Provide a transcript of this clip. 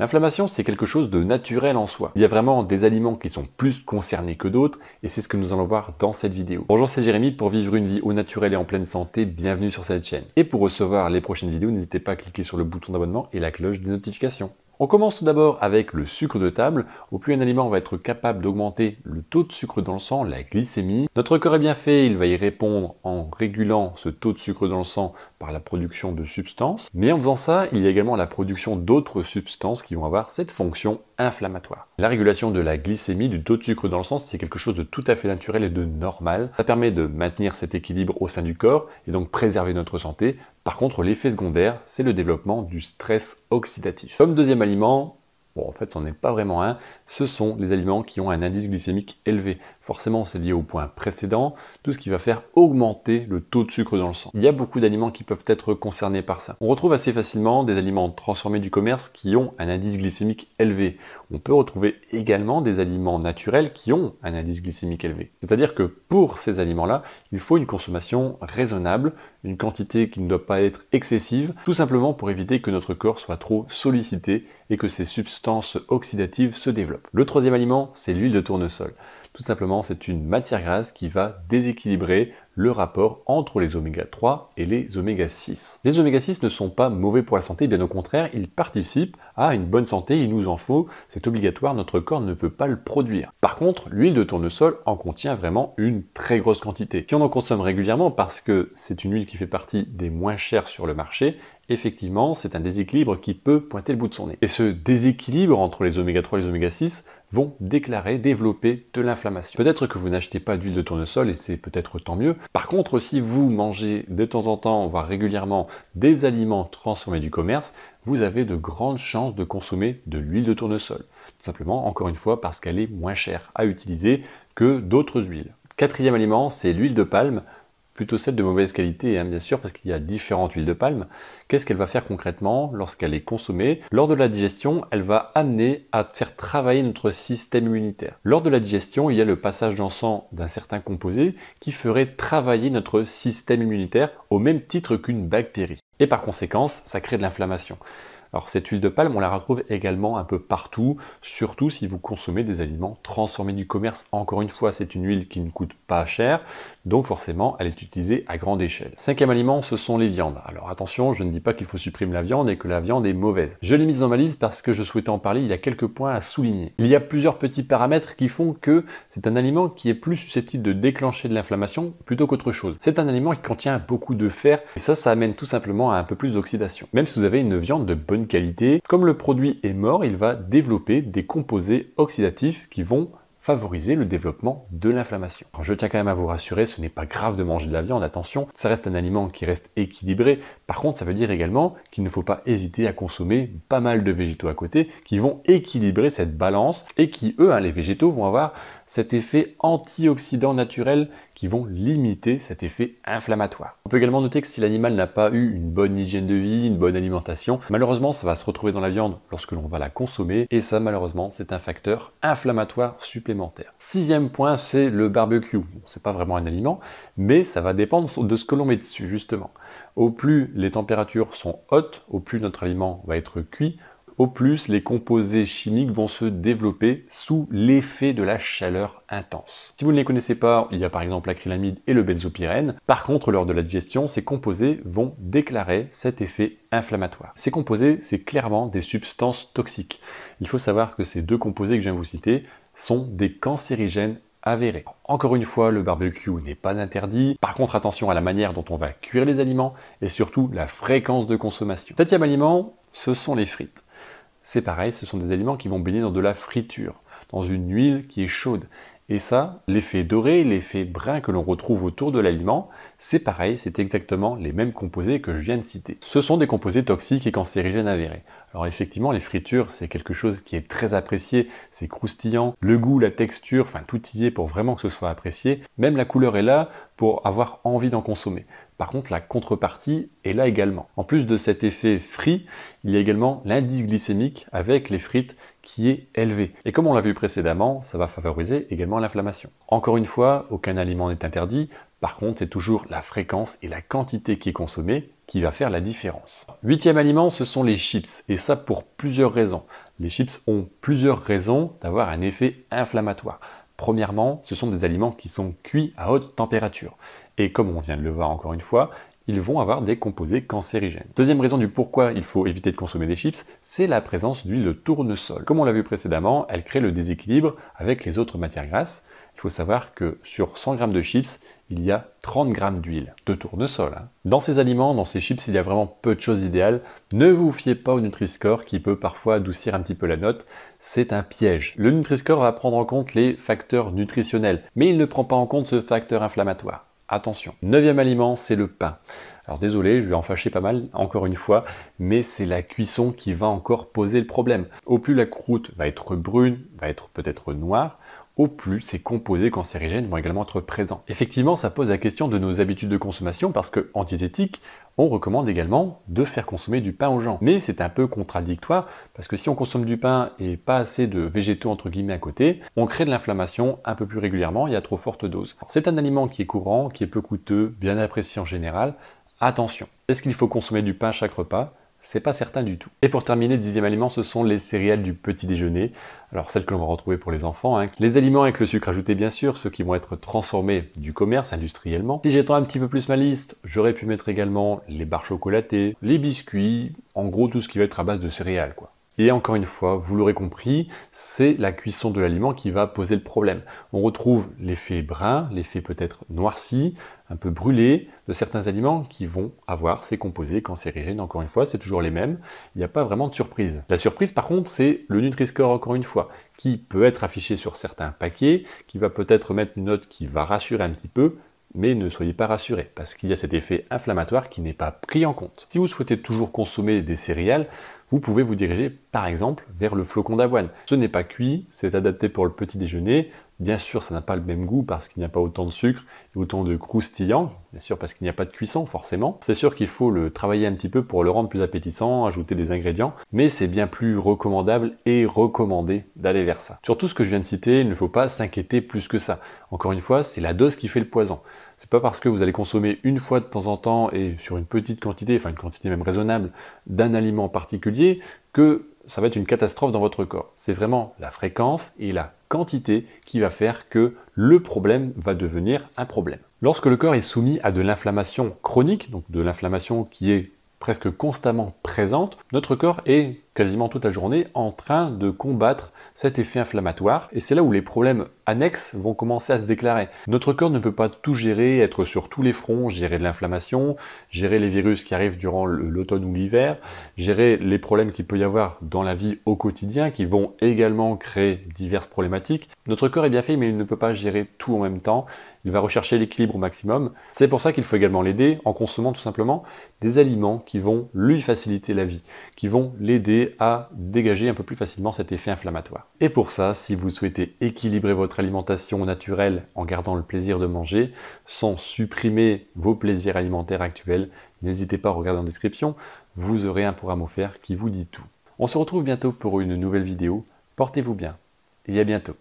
L'inflammation, c'est quelque chose de naturel en soi. Il y a vraiment des aliments qui sont plus concernés que d'autres, et c'est ce que nous allons voir dans cette vidéo. Bonjour, c'est Jérémy pour vivre une vie au naturel et en pleine santé. Bienvenue sur cette chaîne. Et pour recevoir les prochaines vidéos, n'hésitez pas à cliquer sur le bouton d'abonnement et la cloche de notification. On commence d'abord avec le sucre de table. Au plus un aliment va être capable d'augmenter le taux de sucre dans le sang, la glycémie, notre corps est bien fait, il va y répondre en régulant ce taux de sucre dans le sang par la production de substances. Mais en faisant ça, il y a également la production d'autres substances qui vont avoir cette fonction inflammatoire. La régulation de la glycémie, du taux de sucre dans le sang, c'est quelque chose de tout à fait naturel et de normal. Ça permet de maintenir cet équilibre au sein du corps et donc préserver notre santé, par contre, l'effet secondaire, c'est le développement du stress oxydatif. Comme deuxième aliment, bon en fait, n'en est pas vraiment un, ce sont les aliments qui ont un indice glycémique élevé. Forcément, c'est lié au point précédent, tout ce qui va faire augmenter le taux de sucre dans le sang. Il y a beaucoup d'aliments qui peuvent être concernés par ça. On retrouve assez facilement des aliments transformés du commerce qui ont un indice glycémique élevé. On peut retrouver également des aliments naturels qui ont un indice glycémique élevé. C'est-à-dire que pour ces aliments-là, il faut une consommation raisonnable, une quantité qui ne doit pas être excessive, tout simplement pour éviter que notre corps soit trop sollicité et que ces substances oxydatives se développent. Le troisième aliment, c'est l'huile de tournesol. Tout simplement, c'est une matière grasse qui va déséquilibrer le rapport entre les oméga 3 et les oméga 6. Les oméga 6 ne sont pas mauvais pour la santé, bien au contraire, ils participent à une bonne santé, il nous en faut, c'est obligatoire, notre corps ne peut pas le produire. Par contre, l'huile de tournesol en contient vraiment une très grosse quantité. Si on en consomme régulièrement parce que c'est une huile qui fait partie des moins chères sur le marché, effectivement, c'est un déséquilibre qui peut pointer le bout de son nez. Et ce déséquilibre entre les oméga 3 et les oméga 6 vont déclarer, développer de l'inflammation. Peut-être que vous n'achetez pas d'huile de tournesol et c'est peut-être tant mieux, par contre, si vous mangez de temps en temps, voire régulièrement, des aliments transformés du commerce, vous avez de grandes chances de consommer de l'huile de tournesol. Tout simplement, encore une fois, parce qu'elle est moins chère à utiliser que d'autres huiles. Quatrième aliment, c'est l'huile de palme plutôt celle de mauvaise qualité, hein, bien sûr, parce qu'il y a différentes huiles de palme. Qu'est-ce qu'elle va faire concrètement lorsqu'elle est consommée Lors de la digestion, elle va amener à faire travailler notre système immunitaire. Lors de la digestion, il y a le passage dans sang d'un certain composé qui ferait travailler notre système immunitaire au même titre qu'une bactérie. Et par conséquent, ça crée de l'inflammation. Alors cette huile de palme, on la retrouve également un peu partout, surtout si vous consommez des aliments transformés du commerce. Encore une fois, c'est une huile qui ne coûte pas cher, donc forcément, elle est utilisée à grande échelle. Cinquième aliment, ce sont les viandes. Alors attention, je ne dis pas qu'il faut supprimer la viande et que la viande est mauvaise. Je l'ai mise en ma parce que je souhaitais en parler, il y a quelques points à souligner. Il y a plusieurs petits paramètres qui font que c'est un aliment qui est plus susceptible de déclencher de l'inflammation plutôt qu'autre chose. C'est un aliment qui contient beaucoup de fer, et ça, ça amène tout simplement à un peu plus d'oxydation. Même si vous avez une viande de bonne qualité. Comme le produit est mort, il va développer des composés oxydatifs qui vont favoriser le développement de l'inflammation. Je tiens quand même à vous rassurer, ce n'est pas grave de manger de la viande, attention, ça reste un aliment qui reste équilibré. Par contre, ça veut dire également qu'il ne faut pas hésiter à consommer pas mal de végétaux à côté qui vont équilibrer cette balance et qui, eux, hein, les végétaux, vont avoir cet effet antioxydant naturel qui vont limiter cet effet inflammatoire. On peut également noter que si l'animal n'a pas eu une bonne hygiène de vie, une bonne alimentation, malheureusement ça va se retrouver dans la viande lorsque l'on va la consommer et ça malheureusement c'est un facteur inflammatoire supplémentaire. Sixième point c'est le barbecue. Ce c'est pas vraiment un aliment mais ça va dépendre de ce que l'on met dessus justement. Au plus les températures sont hautes, au plus notre aliment va être cuit, au plus les composés chimiques vont se développer sous l'effet de la chaleur intense. Si vous ne les connaissez pas, il y a par exemple l'acrylamide et le benzopyrène. Par contre, lors de la digestion, ces composés vont déclarer cet effet inflammatoire. Ces composés, c'est clairement des substances toxiques. Il faut savoir que ces deux composés que je viens de vous citer sont des cancérigènes avérés. Encore une fois, le barbecue n'est pas interdit. Par contre, attention à la manière dont on va cuire les aliments et surtout la fréquence de consommation. Septième aliment, ce sont les frites c'est pareil, ce sont des aliments qui vont baigner dans de la friture, dans une huile qui est chaude. Et ça, l'effet doré, l'effet brun que l'on retrouve autour de l'aliment, c'est pareil, c'est exactement les mêmes composés que je viens de citer. Ce sont des composés toxiques et cancérigènes avérés. Alors effectivement, les fritures, c'est quelque chose qui est très apprécié, c'est croustillant, le goût, la texture, enfin tout y est pour vraiment que ce soit apprécié. Même la couleur est là pour avoir envie d'en consommer. Par contre, la contrepartie est là également. En plus de cet effet free, il y a également l'indice glycémique avec les frites qui est élevé. Et comme on l'a vu précédemment, ça va favoriser également l'inflammation. Encore une fois, aucun aliment n'est interdit. Par contre, c'est toujours la fréquence et la quantité qui est consommée qui va faire la différence. Huitième aliment, ce sont les chips, et ça pour plusieurs raisons. Les chips ont plusieurs raisons d'avoir un effet inflammatoire. Premièrement, ce sont des aliments qui sont cuits à haute température. Et comme on vient de le voir encore une fois, ils vont avoir des composés cancérigènes. Deuxième raison du pourquoi il faut éviter de consommer des chips, c'est la présence d'huile de tournesol. Comme on l'a vu précédemment, elle crée le déséquilibre avec les autres matières grasses, il faut savoir que sur 100 g de chips, il y a 30 g d'huile, de tournesol. Hein. Dans ces aliments, dans ces chips, il y a vraiment peu de choses idéales. Ne vous fiez pas au Nutri-Score qui peut parfois adoucir un petit peu la note. C'est un piège. Le Nutri-Score va prendre en compte les facteurs nutritionnels, mais il ne prend pas en compte ce facteur inflammatoire. Attention. Neuvième aliment, c'est le pain. Alors désolé, je vais en fâcher pas mal, encore une fois, mais c'est la cuisson qui va encore poser le problème. Au plus la croûte va être brune, va être peut-être noire, au plus ces composés cancérigènes vont également être présents. Effectivement, ça pose la question de nos habitudes de consommation parce que, on recommande également de faire consommer du pain aux gens. Mais c'est un peu contradictoire parce que si on consomme du pain et pas assez de végétaux entre guillemets à côté, on crée de l'inflammation un peu plus régulièrement et à trop forte dose. C'est un aliment qui est courant, qui est peu coûteux, bien apprécié en général. Attention, est-ce qu'il faut consommer du pain à chaque repas c'est pas certain du tout. Et pour terminer, le dixième aliment, ce sont les céréales du petit déjeuner. Alors celles que l'on va retrouver pour les enfants. Hein. Les aliments avec le sucre ajouté, bien sûr, ceux qui vont être transformés du commerce industriellement. Si j'étends un petit peu plus ma liste, j'aurais pu mettre également les barres chocolatées, les biscuits, en gros tout ce qui va être à base de céréales, quoi. Et encore une fois, vous l'aurez compris, c'est la cuisson de l'aliment qui va poser le problème. On retrouve l'effet brun, l'effet peut-être noirci, un peu brûlé de certains aliments qui vont avoir ces composés cancérigènes. Encore une fois, c'est toujours les mêmes. Il n'y a pas vraiment de surprise. La surprise, par contre, c'est le Nutri-Score, encore une fois, qui peut être affiché sur certains paquets, qui va peut-être mettre une note qui va rassurer un petit peu, mais ne soyez pas rassurés, parce qu'il y a cet effet inflammatoire qui n'est pas pris en compte. Si vous souhaitez toujours consommer des céréales, vous pouvez vous diriger par exemple vers le flocon d'avoine. Ce n'est pas cuit, c'est adapté pour le petit déjeuner, Bien sûr, ça n'a pas le même goût parce qu'il n'y a pas autant de sucre et autant de croustillant, bien sûr parce qu'il n'y a pas de cuisson forcément. C'est sûr qu'il faut le travailler un petit peu pour le rendre plus appétissant, ajouter des ingrédients, mais c'est bien plus recommandable et recommandé d'aller vers ça. Sur tout ce que je viens de citer, il ne faut pas s'inquiéter plus que ça. Encore une fois, c'est la dose qui fait le poison. C'est pas parce que vous allez consommer une fois de temps en temps et sur une petite quantité, enfin une quantité même raisonnable, d'un aliment particulier que ça va être une catastrophe dans votre corps. C'est vraiment la fréquence et la quantité qui va faire que le problème va devenir un problème. Lorsque le corps est soumis à de l'inflammation chronique, donc de l'inflammation qui est presque constamment présente, notre corps est quasiment toute la journée en train de combattre cet effet inflammatoire. Et c'est là où les problèmes annexes vont commencer à se déclarer. Notre corps ne peut pas tout gérer, être sur tous les fronts, gérer de l'inflammation, gérer les virus qui arrivent durant l'automne ou l'hiver, gérer les problèmes qu'il peut y avoir dans la vie au quotidien qui vont également créer diverses problématiques. Notre corps est bien fait mais il ne peut pas gérer tout en même temps. Il va rechercher l'équilibre au maximum. C'est pour ça qu'il faut également l'aider en consommant tout simplement des aliments qui vont lui faciliter la vie, qui vont l'aider à dégager un peu plus facilement cet effet inflammatoire. Et pour ça, si vous souhaitez équilibrer votre alimentation naturelle en gardant le plaisir de manger, sans supprimer vos plaisirs alimentaires actuels, n'hésitez pas à regarder en description, vous aurez un programme offert qui vous dit tout. On se retrouve bientôt pour une nouvelle vidéo, portez-vous bien et à bientôt.